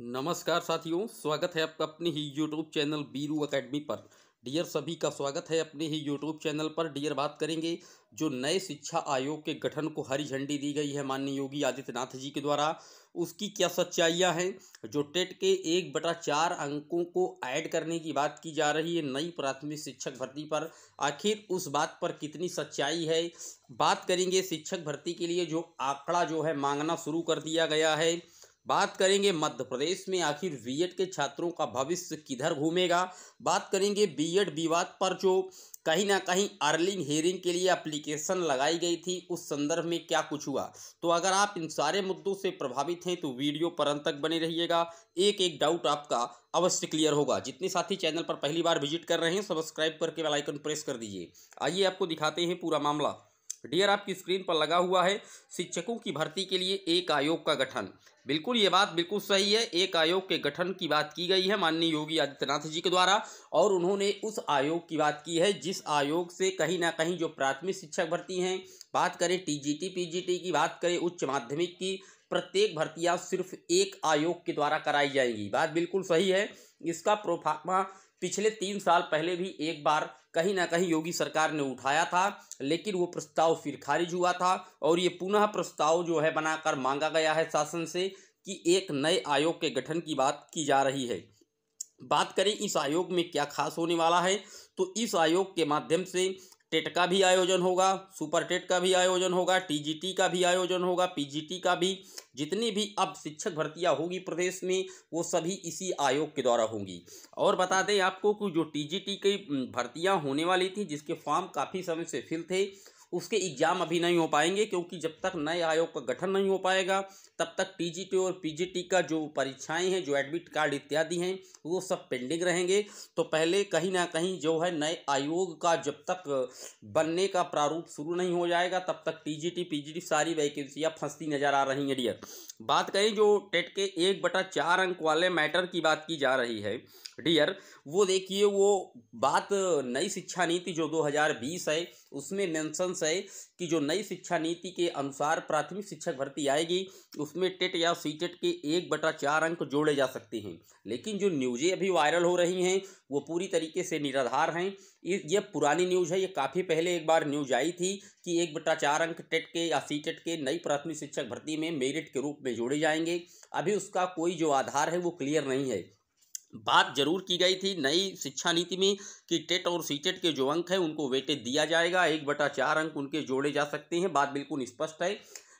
नमस्कार साथियों स्वागत है आपका अपने ही यूट्यूब चैनल बीरू एकेडमी पर डियर सभी का स्वागत है अपने ही यूट्यूब चैनल पर डियर बात करेंगे जो नए शिक्षा आयोग के गठन को हरी झंडी दी गई है माननीय योगी आदित्यनाथ जी के द्वारा उसकी क्या सच्चाइयां हैं जो टेट के एक बटा चार अंकों को ऐड करने की बात की जा रही है नई प्राथमिक शिक्षक भर्ती पर आखिर उस बात पर कितनी सच्चाई है बात करेंगे शिक्षक भर्ती के लिए जो आंकड़ा जो है मांगना शुरू कर दिया गया है बात करेंगे मध्य प्रदेश में आखिर बीएड के छात्रों का भविष्य किधर घूमेगा बात करेंगे बीएड विवाद पर जो कहीं ना कहीं अर्लिंग हेयरिंग के लिए एप्लीकेशन लगाई गई थी उस संदर्भ में क्या कुछ हुआ तो अगर आप इन सारे मुद्दों से प्रभावित हैं तो वीडियो पर अंत तक बने रहिएगा एक एक डाउट आपका अवश्य क्लियर होगा जितने साथी चैनल पर पहली बार विजिट कर रहे हैं सब्सक्राइब करके वेलाइकन प्रेस कर दीजिए आइए आपको दिखाते हैं पूरा मामला डियर आपकी स्क्रीन पर लगा हुआ है शिक्षकों की भर्ती के लिए एक आयोग का गठन बिल्कुल ये बात बिल्कुल सही है एक आयोग के गठन की बात की गई है माननीय योगी आदित्यनाथ जी के द्वारा और उन्होंने उस आयोग की बात की है जिस आयोग से कहीं ना कहीं जो प्राथमिक शिक्षक भर्ती हैं बात करें टीजीटी पीजीटी की बात करें उच्च माध्यमिक की प्रत्येक भर्तियाँ सिर्फ एक आयोग के द्वारा कराई जाएंगी बात बिल्कुल सही है इसका प्रोफार्मा पिछले तीन साल पहले भी एक बार कहीं ना कहीं योगी सरकार ने उठाया था लेकिन वो प्रस्ताव फिर खारिज हुआ था और ये पुनः प्रस्ताव जो है बनाकर मांगा गया है शासन से कि एक नए आयोग के गठन की बात की जा रही है बात करें इस आयोग में क्या खास होने वाला है तो इस आयोग के माध्यम से टेट का भी आयोजन होगा सुपर टेट का भी आयोजन होगा टीजीटी का भी आयोजन होगा पीजीटी का भी जितनी भी अब शिक्षक भर्तियां होगी प्रदेश में वो सभी इसी आयोग के द्वारा होंगी और बता दें आपको कि जो टीजीटी की भर्तियां होने वाली थी जिसके फॉर्म काफ़ी समय से फिल थे उसके एग्ज़ाम अभी नहीं हो पाएंगे क्योंकि जब तक नए आयोग का गठन नहीं हो पाएगा तब तक टीजीटी और पीजीटी का जो परीक्षाएं हैं जो एडमिट कार्ड इत्यादि हैं वो सब पेंडिंग रहेंगे तो पहले कहीं ना कहीं जो है नए आयोग का जब तक बनने का प्रारूप शुरू नहीं हो जाएगा तब तक टीजीटी पीजीटी सारी वैकेंसियाँ फंसती नज़र आ रही हैं डियर बात करें जो टेट के एक बटा चार अंक वाले मैटर की बात की जा रही है डियर वो देखिए वो बात नई शिक्षा नीति जो दो है उसमें मेंशंस है कि जो नई शिक्षा नीति के अनुसार प्राथमिक शिक्षक भर्ती आएगी उसमें टेट या सी टेट के एक बटा चार अंक जोड़े जा सकते हैं लेकिन जो न्यूज़ें अभी वायरल हो रही हैं वो पूरी तरीके से निराधार हैं ये पुरानी न्यूज़ है ये काफ़ी पहले एक बार न्यूज आई थी कि एक बटा चार अंक टेट के या सी टेट के नई प्राथमिक शिक्षक भर्ती में मेरिट के रूप में जोड़े जाएंगे अभी उसका कोई जो आधार है वो क्लियर नहीं है बात जरूर की गई थी नई शिक्षा नीति में कि टेट और सीटेट के जो अंक हैं उनको वेटेज दिया जाएगा एक बटा चार अंक उनके जोड़े जा सकते हैं बात बिल्कुल स्पष्ट है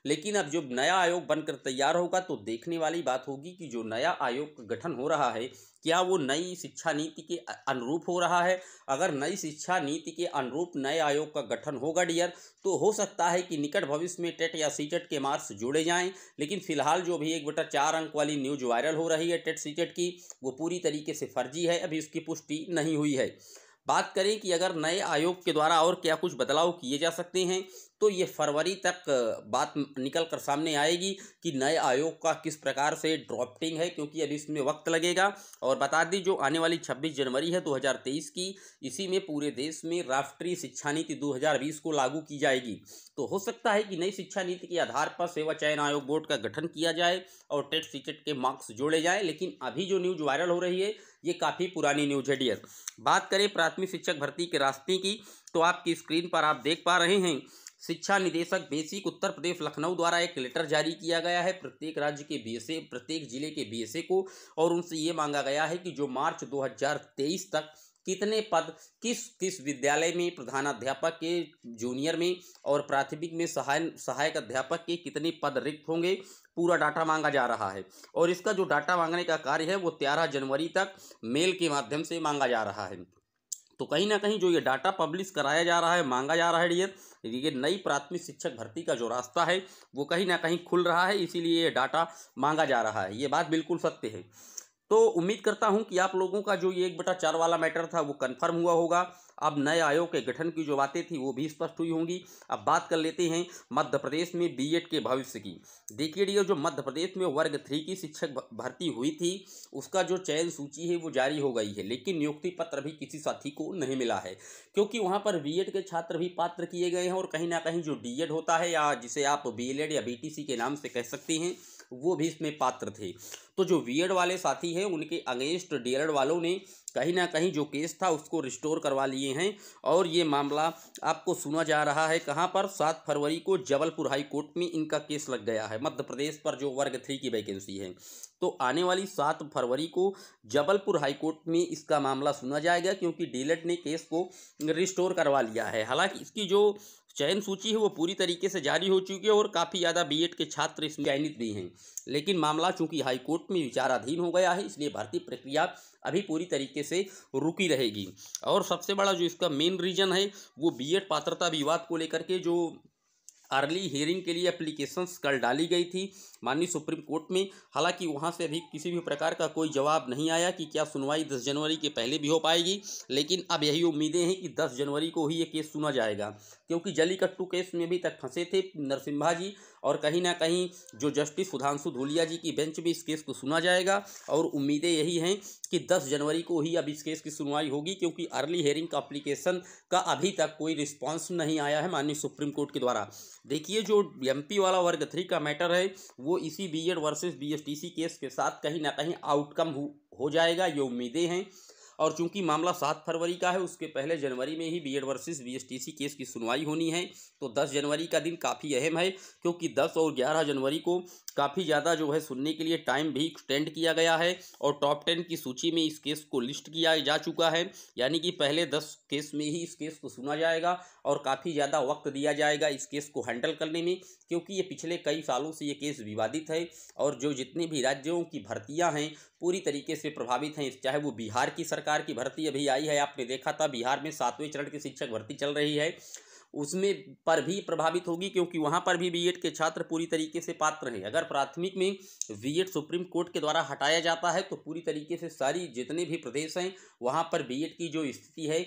लेकिन अब जब नया आयोग बनकर तैयार होगा तो देखने वाली बात होगी कि जो नया आयोग का गठन हो रहा है क्या वो नई शिक्षा नीति के अनुरूप हो रहा है अगर नई शिक्षा नीति के अनुरूप नए आयोग का गठन होगा डियर तो हो सकता है कि निकट भविष्य में टेट या सीटेट के मार्क्स जोड़े जाएं लेकिन फिलहाल जो भी एक बटा चार अंक वाली न्यूज वायरल हो रही है टेट सीटेट की वो पूरी तरीके से फर्जी है अभी उसकी पुष्टि नहीं हुई है बात करें कि अगर नए आयोग के द्वारा और क्या कुछ बदलाव किए जा सकते हैं तो ये फरवरी तक बात निकल कर सामने आएगी कि नए आयोग का किस प्रकार से ड्राफ्टिंग है क्योंकि अभी इसमें वक्त लगेगा और बता दी जो आने वाली 26 जनवरी है 2023 की इसी में पूरे देश में राष्ट्रीय शिक्षा नीति 2020 को लागू की जाएगी तो हो सकता है कि नई शिक्षा नीति के आधार पर सेवा चयन आयोग बोर्ड का गठन किया जाए और टेट सीटेट के मार्क्स जोड़े जाएँ लेकिन अभी जो न्यूज वायरल हो रही है ये काफ़ी पुरानी न्यूज है डियर बात करें प्राथमिक शिक्षक भर्ती के रास्ते की तो आपकी स्क्रीन पर आप देख पा रहे हैं शिक्षा निदेशक बेसिक उत्तर प्रदेश लखनऊ द्वारा एक लेटर जारी किया गया है प्रत्येक राज्य के बीएसए प्रत्येक जिले के बीएसए को और उनसे ये मांगा गया है कि जो मार्च 2023 तक कितने पद किस किस विद्यालय में प्रधानाध्यापक के जूनियर में और प्राथमिक में सहाय सहायक अध्यापक के कितने पद रिक्त होंगे पूरा डाटा मांगा जा रहा है और इसका जो डाटा मांगने का कार्य है वो तेरह जनवरी तक मेल के माध्यम से मांगा जा रहा है तो कहीं ना कहीं जो ये डाटा पब्लिश कराया जा रहा है मांगा जा रहा है ये ये नई प्राथमिक शिक्षक भर्ती का जो रास्ता है वो कहीं ना कहीं खुल रहा है इसीलिए ये डाटा मांगा जा रहा है ये बात बिल्कुल सत्य है तो उम्मीद करता हूँ कि आप लोगों का जो ये एक बटा चार वाला मैटर था वो कन्फर्म हुआ होगा अब नए आयोग के गठन की जो बातें थी वो भी स्पष्ट हुई होंगी अब बात कर लेते हैं मध्य प्रदेश में बीएड के भविष्य की देखिए डी जो मध्य प्रदेश में वर्ग थ्री की शिक्षक भर्ती हुई थी उसका जो चयन सूची है वो जारी हो गई है लेकिन नियुक्ति पत्र भी किसी साथी को नहीं मिला है क्योंकि वहाँ पर बी के छात्र भी पात्र किए गए हैं और कहीं ना कहीं जो डी होता है या जिसे आप बी या बी के नाम से कह सकते हैं वो भी इसमें पात्र थे तो जो वीएड वाले साथी हैं उनके अगेंस्ट डीएलएड वालों ने कहीं ना कहीं जो केस था उसको रिस्टोर करवा लिए हैं और ये मामला आपको सुना जा रहा है कहाँ पर सात फरवरी को जबलपुर हाई कोर्ट में इनका केस लग गया है मध्य प्रदेश पर जो वर्ग थ्री की वैकेंसी है तो आने वाली सात फरवरी को जबलपुर हाईकोर्ट में इसका मामला सुना जाएगा क्योंकि डीलेट ने केस को रिस्टोर करवा लिया है हालांकि इसकी जो चयन सूची है वो पूरी तरीके से जारी हो चुकी है और काफ़ी ज़्यादा बीएड के छात्र इसमें चयनित भी हैं लेकिन मामला चूंकि हाईकोर्ट में विचाराधीन हो गया है इसलिए भर्ती प्रक्रिया अभी पूरी तरीके से रुकी रहेगी और सबसे बड़ा जो इसका मेन रीज़न है वो बीएड पात्रता विवाद को लेकर के जो अर्ली हियरिंग के लिए अप्लीकेशंस कल डाली गई थी माननीय सुप्रीम कोर्ट में हालांकि वहां से अभी किसी भी प्रकार का कोई जवाब नहीं आया कि क्या सुनवाई दस जनवरी के पहले भी हो पाएगी लेकिन अब यही उम्मीदें हैं कि दस जनवरी को ही ये केस सुना जाएगा क्योंकि जलीकट्टू केस में अभी तक फंसे थे नरसिम्हा जी और कहीं ना कहीं जो जस्टिस सुधांशु धुलिया जी की बेंच में इस केस को सुना जाएगा और उम्मीदें यही हैं कि दस जनवरी को ही अब इस केस की सुनवाई होगी क्योंकि अर्ली हेयरिंग का अप्लीकेशन का अभी तक कोई रिस्पॉन्स नहीं आया है माननीय सुप्रीम कोर्ट के द्वारा देखिए जो एमपी वाला वर्ग थ्री का मैटर है वो इसी बीएड वर्सेस बीएसटीसी केस के साथ कहीं ना कहीं आउटकम हो जाएगा ये उम्मीदें हैं और चूंकि मामला सात फरवरी का है उसके पहले जनवरी में ही B Ed versus BSTC case की सुनवाई होनी है तो दस जनवरी का दिन काफ़ी अहम है क्योंकि दस और ग्यारह जनवरी को काफ़ी ज़्यादा जो है सुनने के लिए टाइम भी एक्सटेंड किया गया है और टॉप टेन की सूची में इस केस को लिस्ट किया जा चुका है यानी कि पहले दस केस में ही इस केस को सुना जाएगा और काफ़ी ज़्यादा वक्त दिया जाएगा इस केस को हैंडल करने में क्योंकि ये पिछले कई सालों से ये केस विवादित है और जो जितने भी राज्यों की भर्तियाँ हैं पूरी तरीके से प्रभावित हैं चाहे वो बिहार की सरकार की भर्ती अभी आई है आपने देखा था बिहार में सातवें चरण की शिक्षक भर्ती चल रही है उसमें पर भी प्रभावित होगी क्योंकि वहाँ पर भी बीएड के छात्र पूरी तरीके से पात्र हैं अगर प्राथमिक में बीएड सुप्रीम कोर्ट के द्वारा हटाया जाता है तो पूरी तरीके से सारी जितने भी प्रदेश हैं वहाँ पर बीएड की जो स्थिति है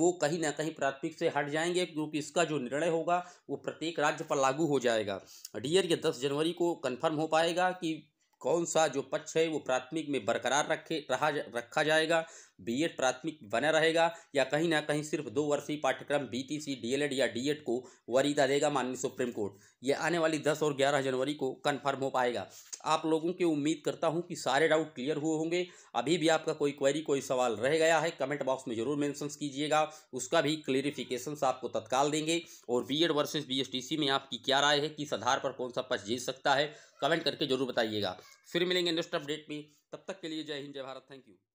वो कहीं ना कहीं प्राथमिक से हट जाएंगे क्योंकि इसका जो निर्णय होगा वो प्रत्येक राज्य पर लागू हो जाएगा डियर ये दस जनवरी को कन्फर्म हो पाएगा कि कौन सा जो पक्ष है वो प्राथमिक में बरकरार रखे रहा रखा जाएगा बीएड प्राथमिक बना रहेगा या कहीं ना कहीं सिर्फ दो वर्षीय पाठ्यक्रम बीटीसी डीएलएड या डीएड को वरीदा देगा माननीय सुप्रीम कोर्ट ये आने वाली दस और ग्यारह जनवरी को कन्फर्म हो पाएगा आप लोगों की उम्मीद करता हूँ कि सारे डाउट क्लियर हुए होंगे अभी भी आपका कोई क्वेरी कोई सवाल रह गया है कमेंट बॉक्स में जरूर मैंसन्स कीजिएगा उसका भी क्लियरिफिकेशन आपको तत्काल देंगे और बी एड वर्सेज बी में आपकी क्या राय है किस आधार पर कौन सा पक्ष जीत सकता है कमेंट करके जरूर बताइएगा फिर मिलेंगे नेक्स्ट अपडेट में तब तक के लिए जय हिंद जय भारत थैंक यू